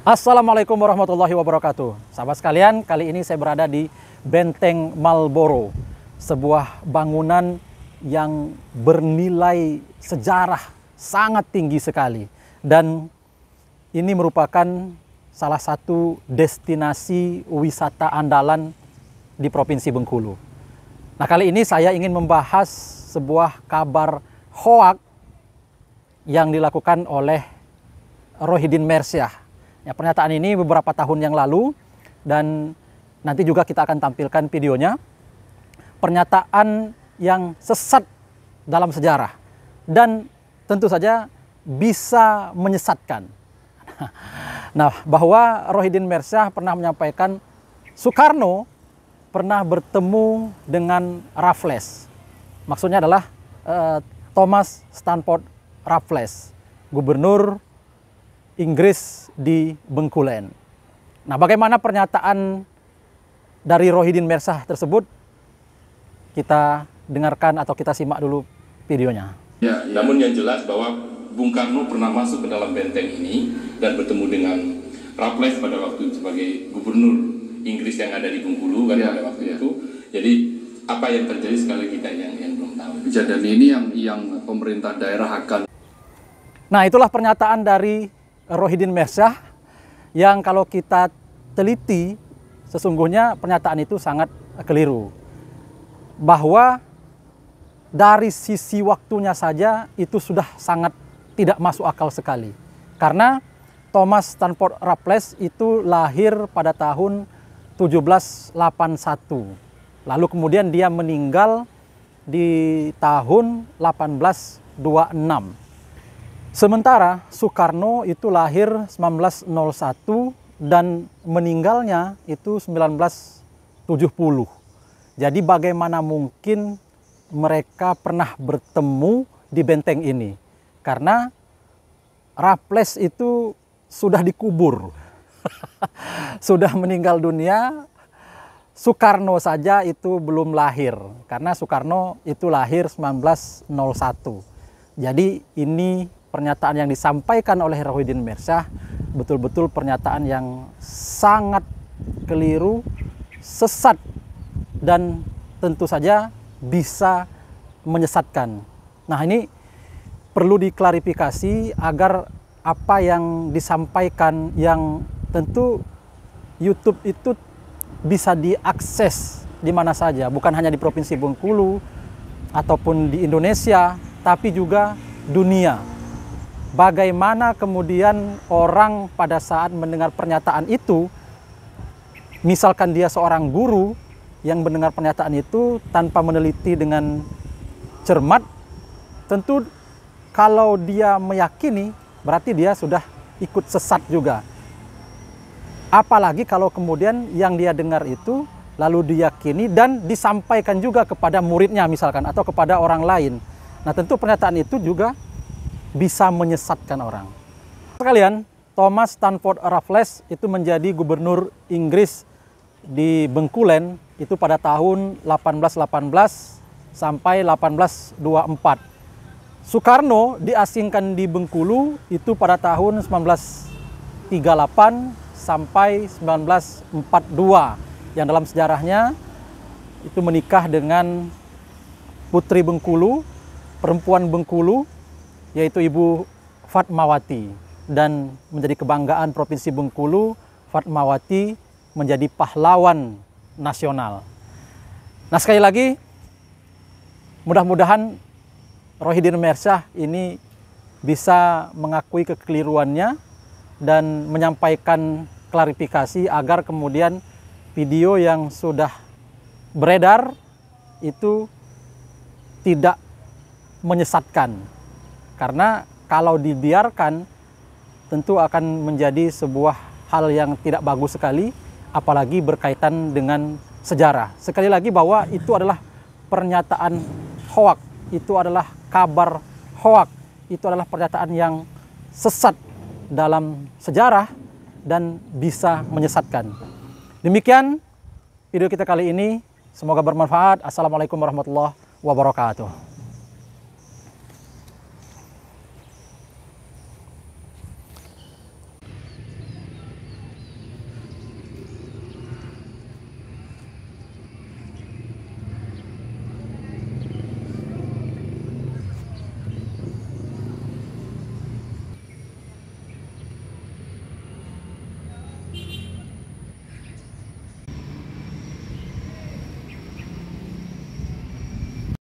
Assalamualaikum warahmatullahi wabarakatuh. Sahabat sekalian, kali ini saya berada di Benteng Malboro, sebuah bangunan yang bernilai sejarah sangat tinggi sekali dan ini merupakan salah satu destinasi wisata andalan di Provinsi Bengkulu. Nah, kali ini saya ingin membahas sebuah kabar hoak yang dilakukan oleh Rohidin Mersyah Ya, pernyataan ini beberapa tahun yang lalu dan nanti juga kita akan tampilkan videonya. Pernyataan yang sesat dalam sejarah dan tentu saja bisa menyesatkan. Nah, bahwa Rohidin Mersyah pernah menyampaikan Soekarno pernah bertemu dengan Raffles. Maksudnya adalah uh, Thomas Stanford Raffles, gubernur Inggris di Bengkulen. Nah, bagaimana pernyataan dari Rohidin Mersah tersebut? Kita dengarkan atau kita simak dulu videonya. Ya, namun yang jelas bahwa Bung Karno pernah masuk ke dalam benteng ini dan bertemu dengan Raffles pada waktu sebagai gubernur Inggris yang ada di Bengkulu kan ya, pada waktu ya. itu. Jadi apa yang terjadi sekali kita yang yang belum tahu. Kejadian ini yang yang pemerintah daerah akan. Nah itulah pernyataan dari Rohidin Mersyah yang kalau kita teliti sesungguhnya pernyataan itu sangat keliru. Bahwa dari sisi waktunya saja itu sudah sangat tidak masuk akal sekali. Karena Thomas Stanford Raffles itu lahir pada tahun 1781. Lalu kemudian dia meninggal di tahun 1826. Sementara Soekarno itu lahir 1901 dan meninggalnya itu 1970. Jadi bagaimana mungkin mereka pernah bertemu di benteng ini? Karena Raffles itu sudah dikubur. sudah meninggal dunia. Soekarno saja itu belum lahir karena Soekarno itu lahir 1901. Jadi ini pernyataan yang disampaikan oleh Rohidin Mersyah betul-betul pernyataan yang sangat keliru, sesat dan tentu saja bisa menyesatkan. Nah, ini perlu diklarifikasi agar apa yang disampaikan yang tentu YouTube itu bisa diakses di mana saja, bukan hanya di Provinsi Bengkulu ataupun di Indonesia, tapi juga dunia bagaimana kemudian orang pada saat mendengar pernyataan itu, misalkan dia seorang guru yang mendengar pernyataan itu tanpa meneliti dengan cermat, tentu kalau dia meyakini berarti dia sudah ikut sesat juga. Apalagi kalau kemudian yang dia dengar itu lalu diyakini dan disampaikan juga kepada muridnya misalkan atau kepada orang lain. Nah tentu pernyataan itu juga bisa menyesatkan orang. Sekalian, Thomas Stanford Raffles itu menjadi gubernur Inggris di Bengkulen itu pada tahun 1818 sampai 1824. Soekarno diasingkan di Bengkulu itu pada tahun 1938 sampai 1942 yang dalam sejarahnya itu menikah dengan putri Bengkulu, perempuan Bengkulu yaitu Ibu Fatmawati dan menjadi kebanggaan Provinsi Bengkulu Fatmawati menjadi pahlawan nasional. Nah sekali lagi mudah-mudahan Rohidin Mersyah ini bisa mengakui kekeliruannya dan menyampaikan klarifikasi agar kemudian video yang sudah beredar itu tidak menyesatkan karena kalau dibiarkan tentu akan menjadi sebuah hal yang tidak bagus sekali apalagi berkaitan dengan sejarah. Sekali lagi bahwa itu adalah pernyataan hoak, itu adalah kabar hoak, itu adalah pernyataan yang sesat dalam sejarah dan bisa menyesatkan. Demikian video kita kali ini. Semoga bermanfaat. Assalamualaikum warahmatullahi wabarakatuh.